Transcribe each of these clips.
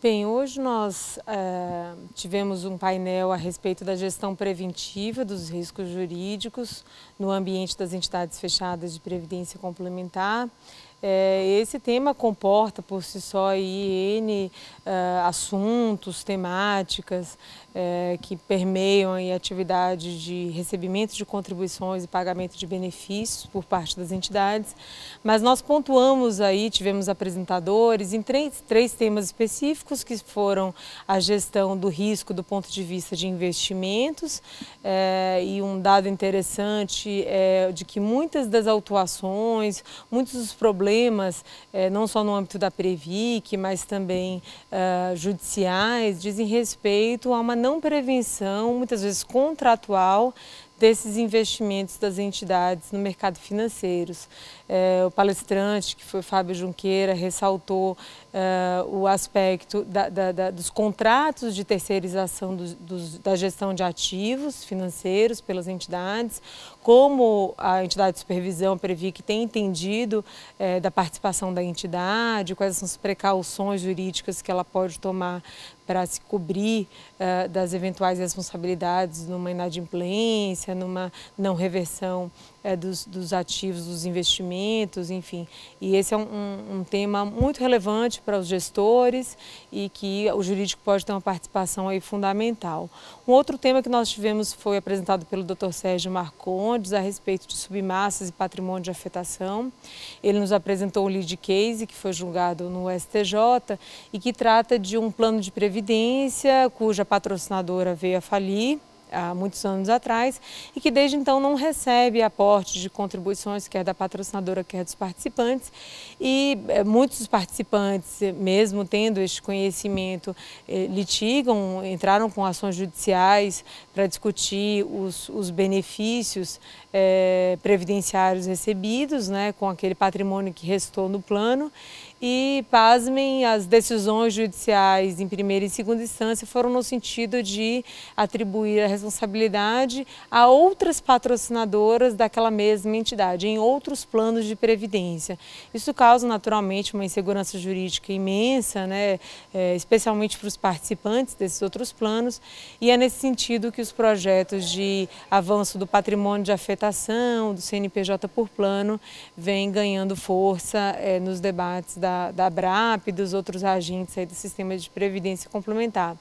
Bem, hoje nós eh, tivemos um painel a respeito da gestão preventiva dos riscos jurídicos no ambiente das entidades fechadas de previdência complementar. É, esse tema comporta por si só N uh, assuntos, temáticas é, que permeiam a atividade de recebimento de contribuições e pagamento de benefícios por parte das entidades. Mas nós pontuamos aí, tivemos apresentadores em três, três temas específicos que foram a gestão do risco do ponto de vista de investimentos é, e um dado interessante é de que muitas das autuações, muitos dos problemas problemas, eh, não só no âmbito da Previc, mas também eh, judiciais, dizem respeito a uma não prevenção, muitas vezes contratual, desses investimentos das entidades no mercado financeiro. Eh, o palestrante, que foi Fábio Junqueira, ressaltou uh, o aspecto da, da, da, dos contratos de terceirização dos, dos, da gestão de ativos financeiros pelas entidades, como a entidade de supervisão que tem entendido uh, da participação da entidade, quais são as precauções jurídicas que ela pode tomar para se cobrir uh, das eventuais responsabilidades numa inadimplência, numa não reversão uh, dos, dos, ativos, dos investimentos, enfim. E esse é um, um tema muito relevante para os gestores e que o jurídico pode ter uma participação aí fundamental. Um outro tema que nós tivemos foi apresentado pelo Dr. Sérgio Marcondes a respeito de submassas e patrimônio de afetação. Ele nos apresentou um lead case que foi julgado no STJ e que trata de um plano de previdência cuja patrocinadora veio a falir há muitos anos atrás e que desde então não recebe aporte de contribuições, quer da patrocinadora, quer dos participantes. E eh, muitos dos participantes, mesmo tendo este conhecimento, eh, litigam, entraram com ações judiciais para discutir os, os benefícios é, previdenciários recebidos né, com aquele patrimônio que restou no plano e, pasmem, as decisões judiciais em primeira e segunda instância foram no sentido de atribuir a responsabilidade a outras patrocinadoras daquela mesma entidade, em outros planos de previdência. Isso causa, naturalmente, uma insegurança jurídica imensa, né? É, especialmente para os participantes desses outros planos, e é nesse sentido que os projetos de avanço do patrimônio de afetação, do CNPJ por plano, vêm ganhando força é, nos debates da da, da BRAP, dos outros agentes aí do sistema de previdência complementar.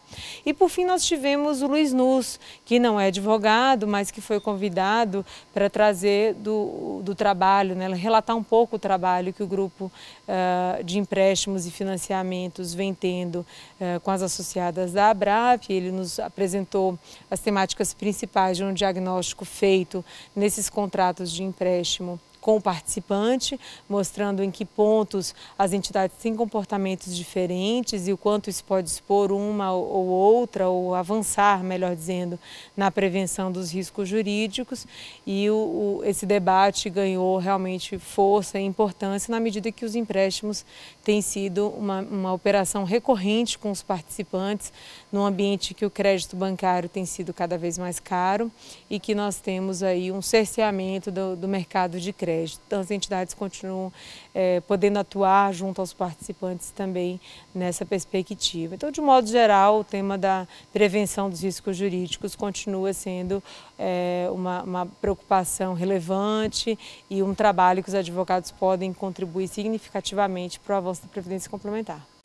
E por fim nós tivemos o Luiz Nus, que não é advogado, mas que foi convidado para trazer do, do trabalho, né, relatar um pouco o trabalho que o grupo uh, de empréstimos e financiamentos vem tendo uh, com as associadas da Brap Ele nos apresentou as temáticas principais de um diagnóstico feito nesses contratos de empréstimo com o participante, mostrando em que pontos as entidades têm comportamentos diferentes e o quanto isso pode expor uma ou outra, ou avançar, melhor dizendo, na prevenção dos riscos jurídicos. E o, o, esse debate ganhou realmente força e importância na medida que os empréstimos têm sido uma, uma operação recorrente com os participantes, num ambiente que o crédito bancário tem sido cada vez mais caro e que nós temos aí um cerceamento do, do mercado de crédito. Então, as entidades continuam é, podendo atuar junto aos participantes também nessa perspectiva. Então, de modo geral, o tema da prevenção dos riscos jurídicos continua sendo é, uma, uma preocupação relevante e um trabalho que os advogados podem contribuir significativamente para o avanço da Previdência Complementar.